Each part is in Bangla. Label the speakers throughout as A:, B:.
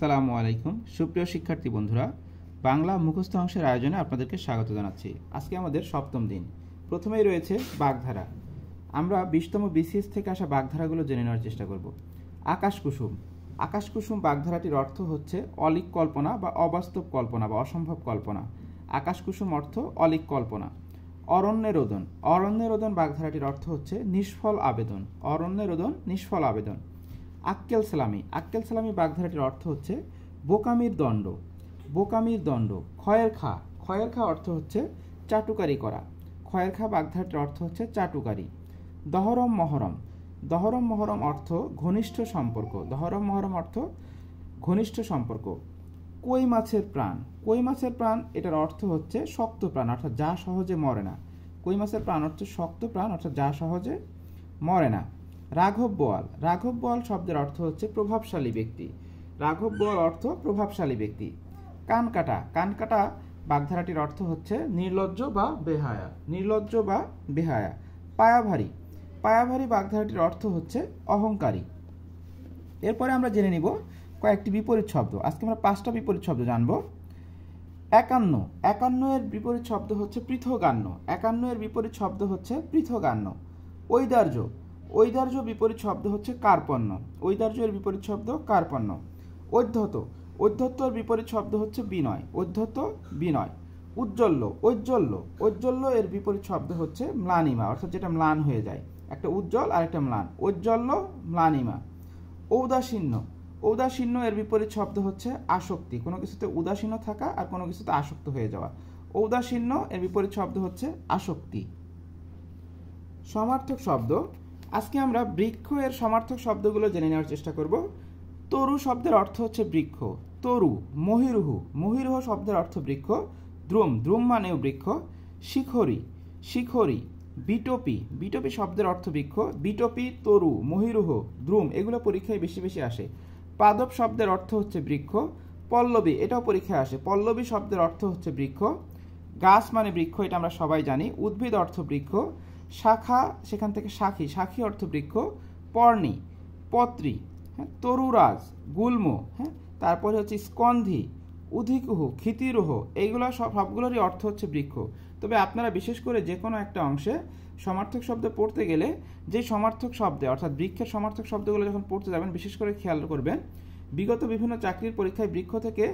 A: সালামু আলাইকুম সুপ্রিয় শিক্ষার্থী বন্ধুরা বাংলা মুখস্থ অংশের আয়োজনে আপনাদেরকে স্বাগত জানাচ্ছি আজকে আমাদের সপ্তম দিন প্রথমেই রয়েছে বাগধারা আমরা বিশতম বিসিএস থেকে আসা বাগধারাগুলো জেনে নেওয়ার চেষ্টা করব আকাশ কুসুম আকাশ কুসুম বাগধারাটির অর্থ হচ্ছে অলিক কল্পনা বা অবাস্তব কল্পনা বা অসম্ভব কল্পনা আকাশ কুসুম অর্থ অলিক কল্পনা অরণ্যের রোদন অরণ্যের রোদন বাগধারাটির অর্থ হচ্ছে নিষ্ফল আবেদন অরণ্যের রোদন নিষ্ফল আবেদন আক্কেল সালামি আক্কেল সালামি বাগধারাটির অর্থ হচ্ছে বোকামির দণ্ড বোকামির দণ্ড ক্ষয়ের খা ক্ষয়ের খা অর্থ হচ্ছে চাটুকারি করা ক্ষয়ের খা বাগধারাটির অর্থ হচ্ছে চাটুকারি দহরম মহরম দহরম মহরম অর্থ ঘনিষ্ঠ সম্পর্ক দহরম মহরম অর্থ ঘনিষ্ঠ সম্পর্ক কই মাছের প্রাণ কই মাছের প্রাণ এটার অর্থ হচ্ছে শক্ত প্রাণ অর্থাৎ যা সহজে মরে না কই মাছের প্রাণ হচ্ছে শক্ত প্রাণ অর্থাৎ যা সহজে মরে না রাঘব বোয়াল রাঘব বোয়াল শব্দের অর্থ হচ্ছে প্রভাবশালী ব্যক্তি রাঘব বোয়াল অর্থ প্রভাবশালী ব্যক্তি কানকাটা কানকাটা বাগধারাটির অর্থ হচ্ছে নির্লজ্জ বা বেহায়া নির্লজ্জ বা বেহায়া পায়াভারী পায়াভারী বাগধারাটির অর্থ হচ্ছে অহংকারী এরপরে আমরা জেনে নিব কয়েকটি বিপরীত শব্দ আজকে আমরা পাঁচটা বিপরীত শব্দ জানব একান্ন একান্ন এর বিপরীত শব্দ হচ্ছে পৃথগান্ন একান্ন এর বিপরীত শব্দ হচ্ছে পৃথগান্ন ঐদার্য ঐদার্য বিপরীত শব্দ হচ্ছে কার্পণ্য এর বিপরীত শব্দ কার্পণ্য অধ্যত্ত ঔদ্ধত্যর বিপরীত শব্দ হচ্ছে বিনয় ঔদ্ধত্য বিনয় উজ্জ্বল্য ঔজ্জ্বল্য ঔজ্জ্বল্য এর বিপরীত শব্দ হচ্ছে ম্লানিমা অর্থাৎ যেটা ম্লান হয়ে যায় একটা উজ্জ্বল আর একটা ম্লান ঔজ্জ্বল্য ম্লানিমা ঔদাসীন্য ঔদাসীন্য এর বিপরীত শব্দ হচ্ছে আসক্তি কোনো কিছুতে উদাসীন্য থাকা আর কোনো কিছুতে আসক্ত হয়ে যাওয়া ঔদাসীন্য এর বিপরীত শব্দ হচ্ছে আসক্তি সমার্থক শব্দ আজকে আমরা বৃক্ষ এর সমার্থক শব্দগুলো জেনে নেওয়ার চেষ্টা করব তরু শব্দের অর্থ হচ্ছে বৃক্ষ তরু মহিরুহ মহিরুহ শব্দের অর্থ বৃক্ষ দ্রুম দ্রুম মানেও বৃক্ষ শিখরি শিখরি বিটপি বিটপি শব্দের অর্থ বৃক্ষ বিটপি তরু মহিরুহ দ্রুম এগুলো পরীক্ষায় বেশি বেশি আসে পাদব শব্দের অর্থ হচ্ছে বৃক্ষ পল্লবী এটাও পরীক্ষায় আসে পল্লবী শব্দের অর্থ হচ্ছে বৃক্ষ গাছ মানে বৃক্ষ এটা আমরা সবাই জানি উদ্ভিদ অর্থ বৃক্ষ শাখা সেখান থেকে শাখী শাখী অর্থ বৃক্ষ পর্ণি পত্রী হ্যাঁ তরুরাজ গুল্ম হ্যাঁ তারপরে হচ্ছে স্কন্ধি উধিকুহ ক্ষিতিরুহ এইগুলো সব সবগুলোরই অর্থ হচ্ছে বৃক্ষ তবে আপনারা বিশেষ করে যে কোনো একটা অংশে সমার্থক শব্দ পড়তে গেলে যে সমার্থক শব্দে অর্থাৎ বৃক্ষের সমার্থক শব্দগুলো যখন পড়তে যাবেন বিশেষ করে খেয়াল করবেন বিগত বিভিন্ন চাকরির পরীক্ষায় বৃক্ষ থেকে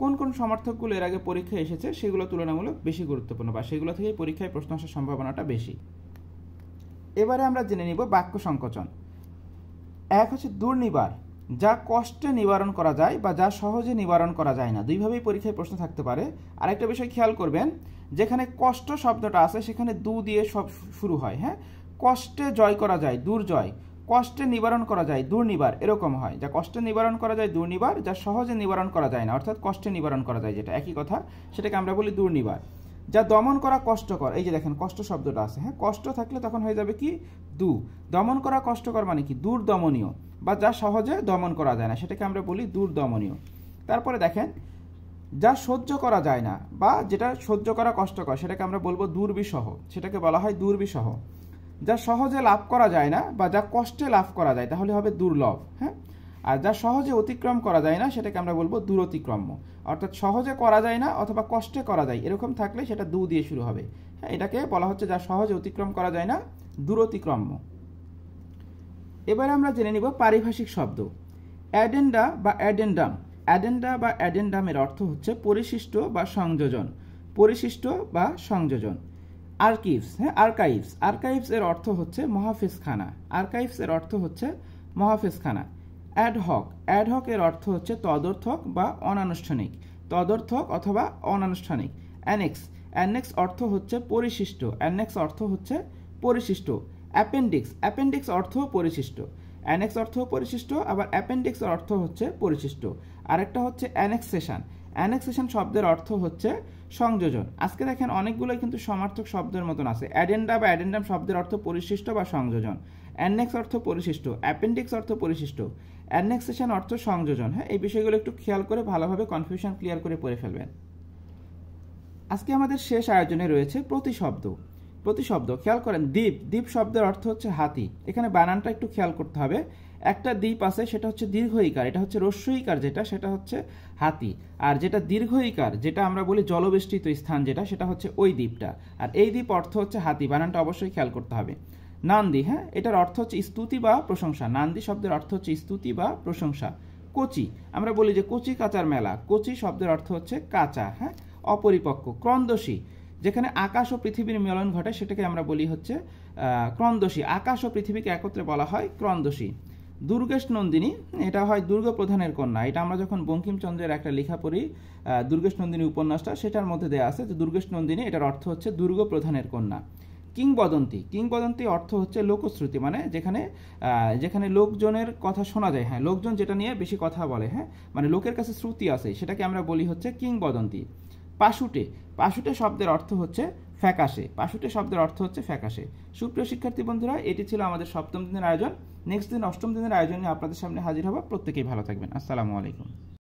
A: কোন কোন সমার্থকগুলো এর আগে পরীক্ষায় এসেছে সেগুলো তুলনামূলক বেশি গুরুত্বপূর্ণ বা সেগুলো থেকেই পরীক্ষায় প্রশ্ন আসার সম্ভাবনাটা বেশি এবারে আমরা জেনে নিব বাক্য সংকোচন এক হচ্ছে দুর্নিবার যা কষ্টে নিবারণ করা যায় বা যা সহজে নিবারণ করা যায় না দুইভাবেই পরীক্ষায় প্রশ্ন থাকতে পারে আরেকটা বিষয় খেয়াল করবেন যেখানে কষ্ট শব্দটা আছে সেখানে দু দিয়ে সব শুরু হয় হ্যাঁ কষ্টে জয় করা যায় দুর্জয় কষ্টে নিবারণ করা যায় দুর্নিবার এরকম হয় যা কষ্টে নিবারণ করা যায় দুর্নিবার যা সহজে নিবারণ করা যায় না অর্থাৎ কষ্টে নিবারণ করা যায় যেটা একই কথা সেটাকে আমরা বলি দুর্নিবার যা দমন করা কষ্টকর এই যে দেখেন কষ্ট শব্দটা আছে হ্যাঁ কষ্ট থাকলে তখন হয়ে যাবে কি দু দমন করা কষ্টকর মানে কি দূর দমনীয় বা যা সহজে দমন করা যায় না সেটাকে আমরা বলি দূর দমনীয় তারপরে দেখেন যা সহ্য করা যায় না বা যেটা সহ্য করা কষ্টকর সেটাকে আমরা বলবো দুর্বিষহ সেটাকে বলা হয় দুর্বিষহ যা সহজে লাভ করা যায় না বা যা কষ্টে লাভ করা যায় তাহলে হবে দুর্লভ হ্যাঁ আর যা সহজে অতিক্রম করা যায় না সেটাকে আমরা বলবো দূরতিক্রম্য অর্থাৎ সহজে করা যায় না অথবা কষ্টে করা যায় এরকম থাকলে সেটা দু দিয়ে শুরু হবে হ্যাঁ এটাকে বলা হচ্ছে যা সহজে অতিক্রম করা যায় না দূরতিক্রম্য এবারে আমরা জেনে নিব পারিভাষিক শব্দ অ্যাডেন্ডা বা অ্যাডেন্ডাম অ্যাডেন্ডা বা অ্যাডেন্ডামের অর্থ হচ্ছে পরিশিষ্ট বা সংযোজন পরিশিষ্ট বা সংযোজন আর্কিভস হ্যাঁ আর্কাইভস আর্কাইভস এর অর্থ হচ্ছে মহাফেজখানা আর্কাইভস এর অর্থ হচ্ছে মহাফেজখানা অ্যাডহক অ্যাডহক এর অর্থ হচ্ছে তদর্থক বা অনানুষ্ঠানিক তদর্থক অথবা অনানুষ্ঠানিক অ্যানেক্স অ্যানেক্স অর্থ হচ্ছে পরিশিষ্ট অ্যানেক্স অর্থ হচ্ছে পরিশিষ্ট অ্যাপেন্ডিক্স অ্যাপেন্ডিক্স অর্থ পরিশিষ্ট অ্যানেক্স অর্থ পরিশিষ্ট আবার অ্যাপেন্ডিক্স অর্থ হচ্ছে পরিশিষ্ট আরেকটা হচ্ছে অ্যানেক্সেশন অ্যানেক্সেশন শব্দের অর্থ হচ্ছে সংযোজন আজকে দেখেন অনেকগুলোই কিন্তু সমার্থক শব্দের মতন আছে অ্যাডেন্ডা বা অ্যাডেন্ডাম শব্দের অর্থ পরিশিষ্ট বা সংযোজন অ্যান্নেক্স অর্থ পরিশিষ্ট অ্যাপেন্ডিক্স অর্থ পরিশিষ্ট অ্যান্নেক্সেশন অর্থ সংযোজন হ্যাঁ এই বিষয়গুলো একটু খেয়াল করে ভালোভাবে কনফিউশন ক্লিয়ার করে পড়ে ফেলবেন আজকে আমাদের শেষ আয়োজনে রয়েছে প্রতিশব্দ প্রতিশব্দ খেয়াল করেন দ্বীপ দ্বীপ শব্দের অর্থ হচ্ছে হাতি এখানে বানানটা একটু খেয়াল করতে হবে একটা দ্বীপ আছে সেটা হচ্ছে দীর্ঘইকার এটা হচ্ছে রস্যইকার যেটা সেটা হচ্ছে হাতি আর যেটা দীর্ঘইকার যেটা আমরা বলি জলবেষ্টিত স্থান যেটা সেটা হচ্ছে ওই দ্বীপটা আর এই দ্বীপ অর্থ হচ্ছে হাতি বানানটা অবশ্যই খেয়াল করতে হবে নান্দি হ্যাঁ এটার অর্থ হচ্ছে স্তুতি বা প্রশংসা নান্দি শব্দের অর্থ হচ্ছে স্তুতি বা প্রশংসা কচি আমরা বলি যে কচি কাঁচার মেলা কচি শব্দের অর্থ হচ্ছে কাঁচা হ্যাঁ অপরিপক্ক ক্রন্দসী যেখানে আকাশ ও পৃথিবীর মিলন ঘটে সেটাকে আমরা বলি হচ্ছে ক্রন্দসী আকাশ ও পৃথিবীকে একত্রে বলা হয় ক্রন্দসী দুর্গেশ নন্দিনী এটা হয় দুর্গ প্রধানের কন্যা এটা আমরা যখন বঙ্কিমচন্দ্রের একটা লেখা পড়ি দুর্গেশ নন্দিনী উপন্যাসটা সেটার মধ্যে দেওয়া আছে যে দুর্গেশ নন্দিনী এটার অর্থ হচ্ছে দুর্গ প্রধানের কন্যা কিংবদন্তি কিংবদন্তি অর্থ হচ্ছে লোকশ্রুতি মানে যেখানে যেখানে লোকজনের কথা শোনা যায় হ্যাঁ লোকজন যেটা নিয়ে বেশি কথা বলে হ্যাঁ মানে লোকের কাছে শ্রুতি আছে সেটাকে আমরা বলি হচ্ছে কিংবদন্তি পাশুটে পাশুটে শব্দের অর্থ হচ্ছে ফ্যাকাশে পাশুটে শব্দের অর্থ হচ্ছে ফ্যাকাশে সুপ্রিয় শিক্ষার্থী বন্ধুরা এটি ছিল আমাদের সপ্তম দিনের আয়োজন নেক্সট দিন অষ্টম দিনের আয়োজনে আপনাদের সামনে হাজির হবো প্রত্যেকেই ভালো থাকবেন আসসালামু আলাইকুম